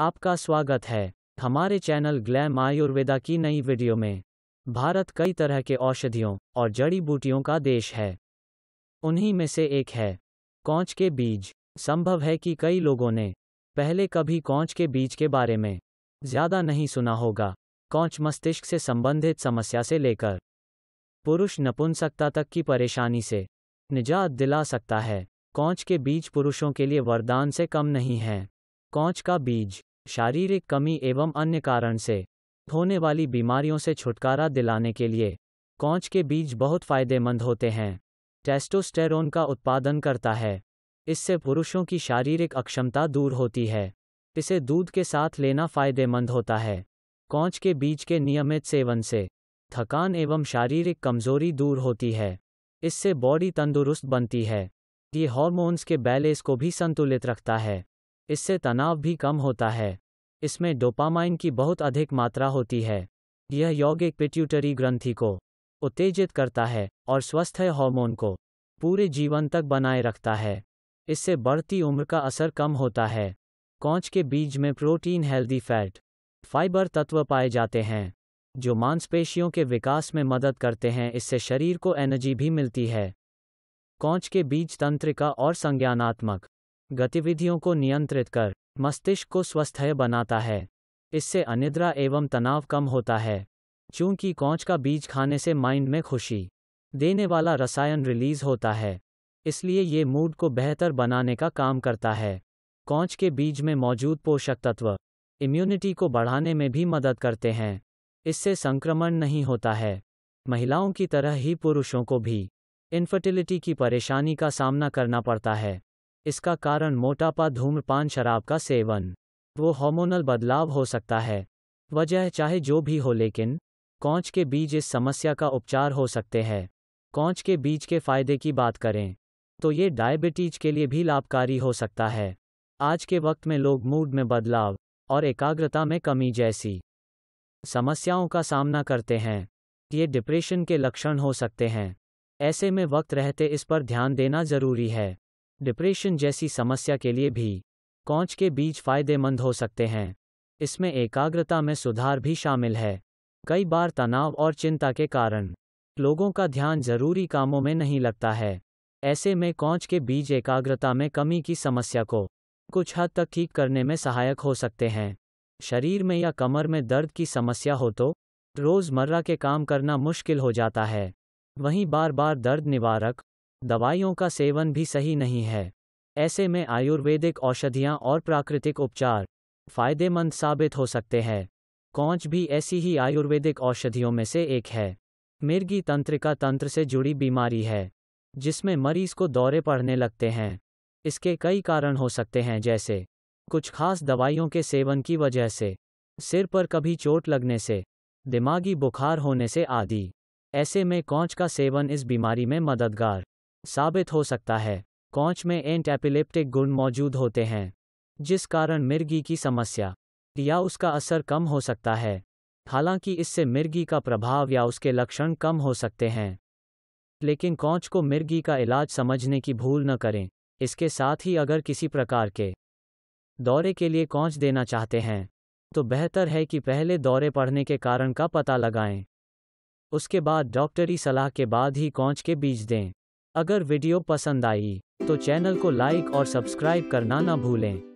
आपका स्वागत है हमारे चैनल ग्लैम आयुर्वेदा की नई वीडियो में भारत कई तरह के औषधियों और जड़ी बूटियों का देश है उन्हीं में से एक है कौच के बीज संभव है कि कई लोगों ने पहले कभी कौच के बीज के बारे में ज़्यादा नहीं सुना होगा कौच मस्तिष्क से संबंधित समस्या से लेकर पुरुष नपुंसकता तक की परेशानी से निजात दिला सकता है कौच के बीज पुरुषों के लिए वरदान से कम नहीं है कौच का बीज शारीरिक कमी एवं अन्य कारण से होने वाली बीमारियों से छुटकारा दिलाने के लिए कौच के बीज बहुत फायदेमंद होते हैं टेस्टोस्टेरोन का उत्पादन करता है इससे पुरुषों की शारीरिक अक्षमता दूर होती है इसे दूध के साथ लेना फायदेमंद होता है कौच के बीज के नियमित सेवन से थकान एवं शारीरिक कमजोरी दूर होती है इससे बॉडी तंदुरुस्त बनती है ये हॉर्मोन्स के बैलेंस को भी संतुलित रखता है इससे तनाव भी कम होता है इसमें डोपामाइन की बहुत अधिक मात्रा होती है यह यौगिक पिट्यूटरी ग्रंथि को उत्तेजित करता है और स्वस्थ हार्मोन को पूरे जीवन तक बनाए रखता है इससे बढ़ती उम्र का असर कम होता है कौच के बीज में प्रोटीन हेल्दी फैट फाइबर तत्व पाए जाते हैं जो मांसपेशियों के विकास में मदद करते हैं इससे शरीर को एनर्जी भी मिलती है कौच के बीज तंत्रिका और संज्ञानात्मक गतिविधियों को नियंत्रित कर मस्तिष्क को स्वस्थ बनाता है इससे अनिद्रा एवं तनाव कम होता है चूंकि कौच का बीज खाने से माइंड में खुशी देने वाला रसायन रिलीज होता है इसलिए ये मूड को बेहतर बनाने का काम करता है कौच के बीज में मौजूद पोषक तत्व इम्यूनिटी को बढ़ाने में भी मदद करते हैं इससे संक्रमण नहीं होता है महिलाओं की तरह ही पुरुषों को भी इन्फर्टिलिटी की परेशानी का सामना करना पड़ता है इसका कारण मोटापा धूम्रपान शराब का सेवन वो हार्मोनल बदलाव हो सकता है वजह चाहे जो भी हो लेकिन कौच के बीज इस समस्या का उपचार हो सकते हैं कौच के बीज के फायदे की बात करें तो ये डायबिटीज के लिए भी लाभकारी हो सकता है आज के वक्त में लोग मूड में बदलाव और एकाग्रता में कमी जैसी समस्याओं का सामना करते हैं ये डिप्रेशन के लक्षण हो सकते हैं ऐसे में वक्त रहते इस पर ध्यान देना जरूरी है डिप्रेशन जैसी समस्या के लिए भी कौच के बीज फायदेमंद हो सकते हैं इसमें एकाग्रता में सुधार भी शामिल है कई बार तनाव और चिंता के कारण लोगों का ध्यान जरूरी कामों में नहीं लगता है ऐसे में कौच के बीज एकाग्रता में कमी की समस्या को कुछ हद तक ठीक करने में सहायक हो सकते हैं शरीर में या कमर में दर्द की समस्या हो तो रोज़मर्रा के काम करना मुश्किल हो जाता है वहीं बार बार दर्द निवारक दवाइयों का सेवन भी सही नहीं है ऐसे में आयुर्वेदिक औषधियाँ और प्राकृतिक उपचार फायदेमंद साबित हो सकते हैं कौच भी ऐसी ही आयुर्वेदिक औषधियों में से एक है मिर्गी तंत्रिका तंत्र से जुड़ी बीमारी है जिसमें मरीज को दौरे पड़ने लगते हैं इसके कई कारण हो सकते हैं जैसे कुछ खास दवाइयों के सेवन की वजह से सिर पर कभी चोट लगने से दिमागी बुखार होने से आदि ऐसे में कौच का सेवन इस बीमारी में मददगार साबित हो सकता है कौच में एंट एपिलेप्टिक गुण मौजूद होते हैं जिस कारण मिर्गी की समस्या या उसका असर कम हो सकता है हालांकि इससे मिर्गी का प्रभाव या उसके लक्षण कम हो सकते हैं लेकिन कौच को मिर्गी का इलाज समझने की भूल न करें इसके साथ ही अगर किसी प्रकार के दौरे के लिए कौच देना चाहते हैं तो बेहतर है कि पहले दौरे पढ़ने के कारण का पता लगाएं उसके बाद डॉक्टरी सलाह के बाद ही कौच के बीज दें अगर वीडियो पसंद आई तो चैनल को लाइक और सब्सक्राइब करना ना भूलें